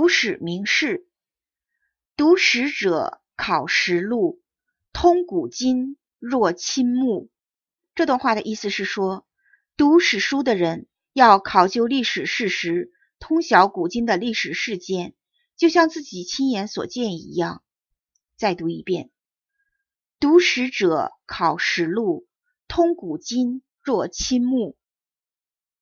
读史明事，读史者考实录，通古今若亲目。这段话的意思是说，读史书的人要考究历史事实，通晓古今的历史事件，就像自己亲眼所见一样。再读一遍：读史者考实录，通古今若亲目。